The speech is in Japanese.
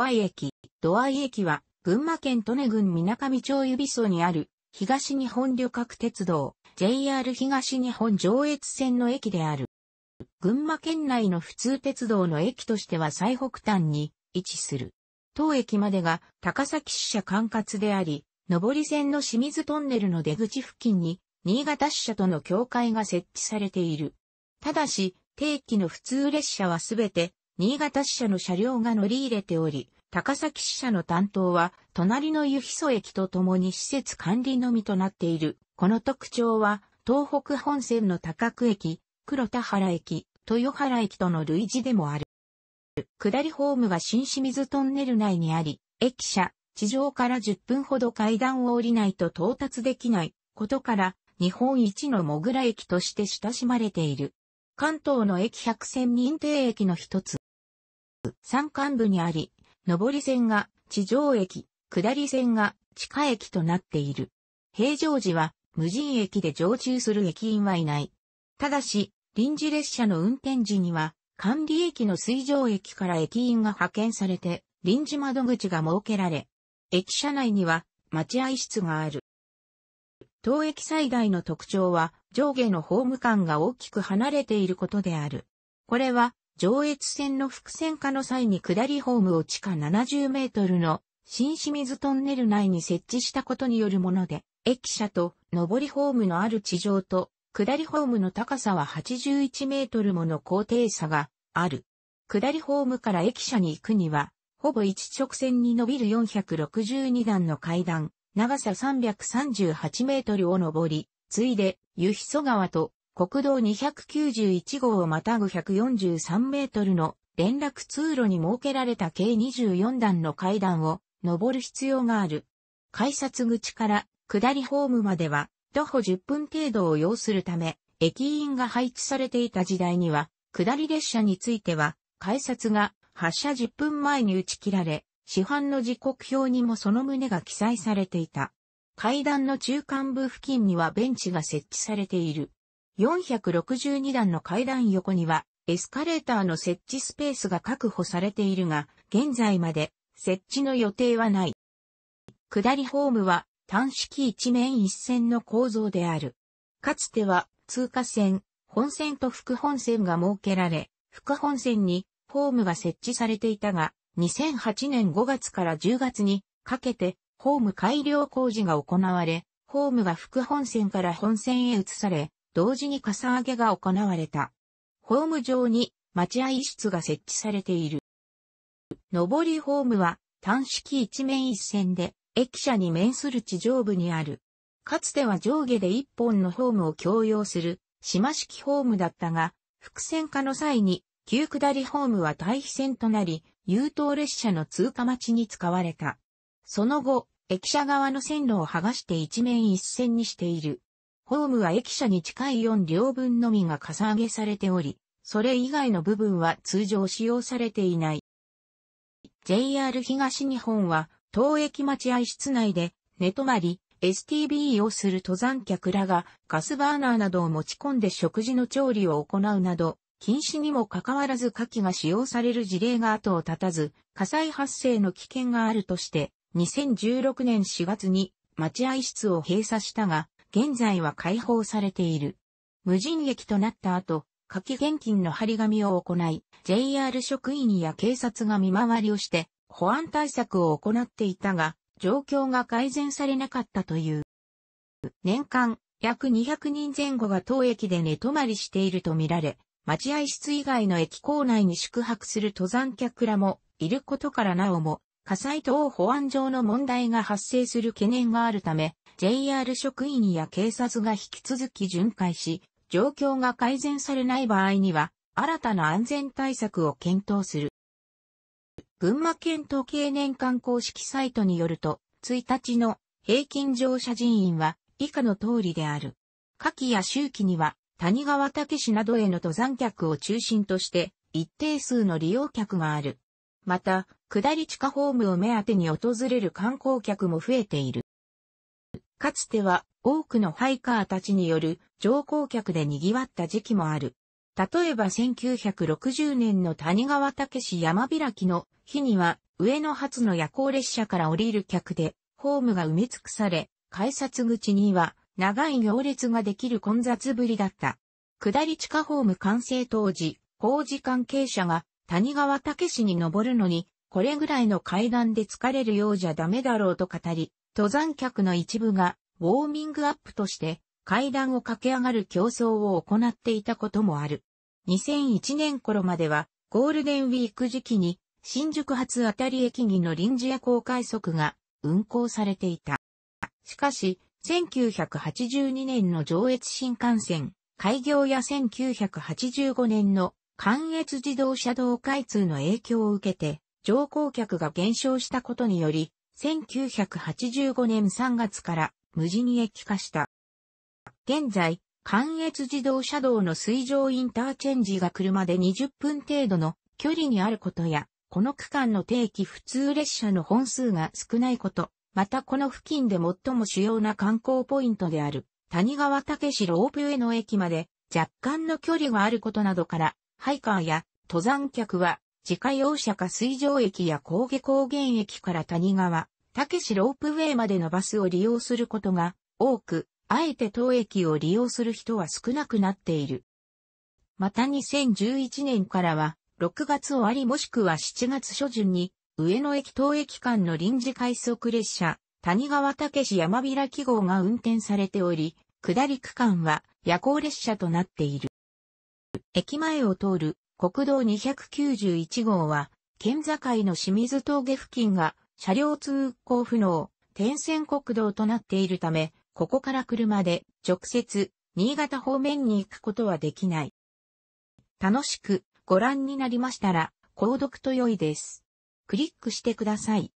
アイ駅。アイ駅は、群馬県利根郡水上町指荘にある、東日本旅客鉄道、JR 東日本上越線の駅である。群馬県内の普通鉄道の駅としては最北端に位置する。当駅までが高崎支社管轄であり、上り線の清水トンネルの出口付近に、新潟支社との境界が設置されている。ただし、定期の普通列車はすべて新潟支社の車両が乗り入れており、高崎支社の担当は、隣の湯磯駅とともに施設管理のみとなっている。この特徴は、東北本線の高久駅、黒田原駅、豊原駅との類似でもある。下りホームが新清水トンネル内にあり、駅舎、地上から10分ほど階段を降りないと到達できないことから、日本一のモグラ駅として親しまれている。関東の駅百選認定駅の一つ。山間部にあり、上り線が地上駅、下り線が地下駅となっている。平常時は無人駅で常駐する駅員はいない。ただし、臨時列車の運転時には、管理駅の水上駅から駅員が派遣されて、臨時窓口が設けられ、駅舎内には待合室がある。当駅最大の特徴は上下のホーム間が大きく離れていることである。これは上越線の伏線化の際に下りホームを地下70メートルの新清水トンネル内に設置したことによるもので、駅舎と上りホームのある地上と下りホームの高さは81メートルもの高低差がある。下りホームから駅舎に行くには、ほぼ一直線に伸びる462段の階段、長さ338メートルを上り、ついで、湯比曽川と国道291号をまたぐ143メートルの連絡通路に設けられた計24段の階段を登る必要がある。改札口から下りホームまでは徒歩10分程度を要するため、駅員が配置されていた時代には、下り列車については、改札が発車10分前に打ち切られ、市販の時刻表にもその旨が記載されていた。階段の中間部付近にはベンチが設置されている。462段の階段横には、エスカレーターの設置スペースが確保されているが、現在まで設置の予定はない。下りホームは単式一面一線の構造である。かつては通過線、本線と副本線が設けられ、副本線にホームが設置されていたが、2008年5月から10月にかけてホーム改良工事が行われ、ホームが副本線から本線へ移され、同時にかさ上げが行われた。ホーム上に待合室が設置されている。上りホームは単式一面一線で駅舎に面する地上部にある。かつては上下で一本のホームを共用する島式ホームだったが、伏線化の際に急下りホームは対比線となり、優等列車の通過待ちに使われた。その後、駅舎側の線路を剥がして一面一線にしている。ホームは駅舎に近い4両分のみがかさ上げされており、それ以外の部分は通常使用されていない。JR 東日本は、当駅待合室内で、寝泊まり、STB をする登山客らがガスバーナーなどを持ち込んで食事の調理を行うなど、禁止にもかかわらず火器が使用される事例が後を絶たず、火災発生の危険があるとして、2016年4月に待合室を閉鎖したが、現在は解放されている。無人駅となった後、夏季現金の張り紙を行い、JR 職員や警察が見回りをして、保安対策を行っていたが、状況が改善されなかったという。年間、約200人前後が当駅で寝泊まりしているとみられ、待合室以外の駅構内に宿泊する登山客らもいることからなおも、火災等保安上の問題が発生する懸念があるため、JR 職員や警察が引き続き巡回し、状況が改善されない場合には、新たな安全対策を検討する。群馬県と経年間公式サイトによると、1日の平均乗車人員は以下の通りである。夏季や周期には谷川岳市などへの登山客を中心として一定数の利用客がある。また、下り地下ホームを目当てに訪れる観光客も増えている。かつては多くのハイカーたちによる乗降客で賑わった時期もある。例えば1960年の谷川武山開きの日には上野発の夜行列車から降りる客でホームが埋め尽くされ、改札口には長い行列ができる混雑ぶりだった。下り地下ホーム完成当時、工事関係者が谷川武に登るのに、これぐらいの階段で疲れるようじゃダメだろうと語り、登山客の一部がウォーミングアップとして階段を駆け上がる競争を行っていたこともある。2001年頃まではゴールデンウィーク時期に新宿発あたり駅にの臨時夜行快速が運行されていた。しかし、1982年の上越新幹線開業や1985年の関越自動車道開通の影響を受けて、乗降客が減少したことにより、1985年3月から無事に駅化した。現在、関越自動車道の水上インターチェンジが車で20分程度の距離にあることや、この区間の定期普通列車の本数が少ないこと、またこの付近で最も主要な観光ポイントである谷川武史ロープウェイの駅まで若干の距離があることなどから、ハイカーや登山客は自家用車か水上駅や高下高原駅から谷川、竹市ロープウェイまでのバスを利用することが多く、あえて当駅を利用する人は少なくなっている。また2011年からは、6月終わりもしくは7月初旬に、上野駅当駅間の臨時快速列車、谷川武市山開き号が運転されており、下り区間は夜行列車となっている。駅前を通る国道291号は、県境の清水峠付近が車両通行不能、点線国道となっているため、ここから車で直接新潟方面に行くことはできない。楽しくご覧になりましたら、購読と良いです。クリックしてください。